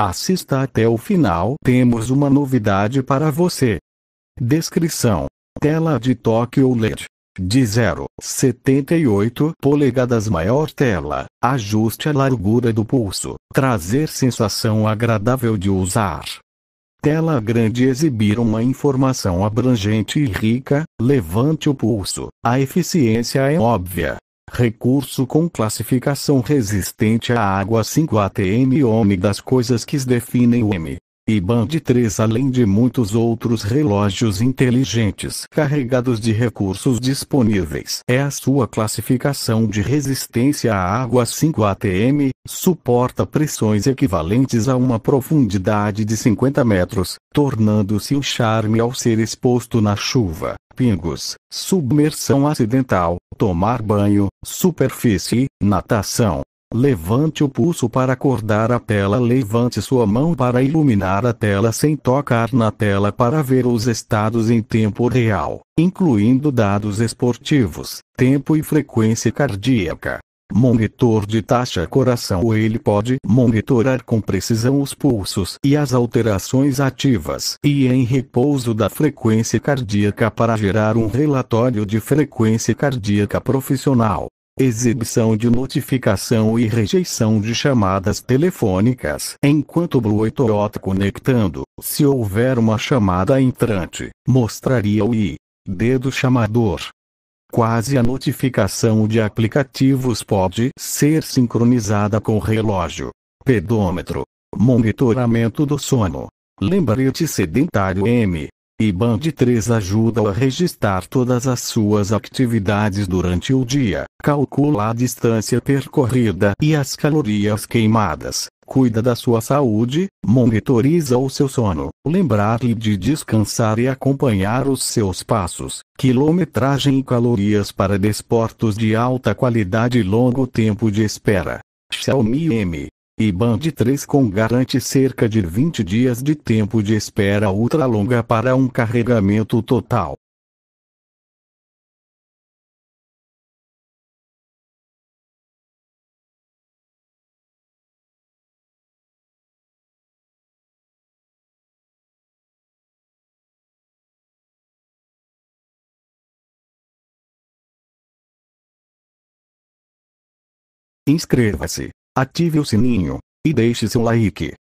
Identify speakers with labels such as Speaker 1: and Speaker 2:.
Speaker 1: Assista até o final, temos uma novidade para você. Descrição: Tela de toque OLED. De 0,78 polegadas maior tela, ajuste a largura do pulso, trazer sensação agradável de usar. Tela grande exibir uma informação abrangente e rica, levante o pulso, a eficiência é óbvia, Recurso com classificação resistente à água 5 ATM OM das coisas que definem o M. IBAN de 3 além de muitos outros relógios inteligentes carregados de recursos disponíveis. É a sua classificação de resistência à água 5 ATM, suporta pressões equivalentes a uma profundidade de 50 metros, tornando-se um charme ao ser exposto na chuva pingos, submersão acidental, tomar banho, superfície, natação. Levante o pulso para acordar a tela. Levante sua mão para iluminar a tela sem tocar na tela para ver os estados em tempo real, incluindo dados esportivos, tempo e frequência cardíaca. Monitor de taxa coração ele pode monitorar com precisão os pulsos e as alterações ativas e em repouso da frequência cardíaca para gerar um relatório de frequência cardíaca profissional. Exibição de notificação e rejeição de chamadas telefônicas enquanto Bluetooth conectando. Se houver uma chamada entrante, mostraria o i dedo chamador quase a notificação de aplicativos pode ser sincronizada com relógio, pedômetro, monitoramento do sono, lembrete sedentário M. E Band 3 ajuda a registrar todas as suas atividades durante o dia, calcula a distância percorrida e as calorias queimadas cuida da sua saúde, monitoriza o seu sono, lembrar-lhe de descansar e acompanhar os seus passos, quilometragem e calorias para desportos de alta qualidade e longo tempo de espera. Xiaomi M. E Band 3 com garante cerca de 20 dias de tempo de espera ultra longa para um carregamento total.
Speaker 2: Inscreva-se, ative o sininho, e deixe seu like.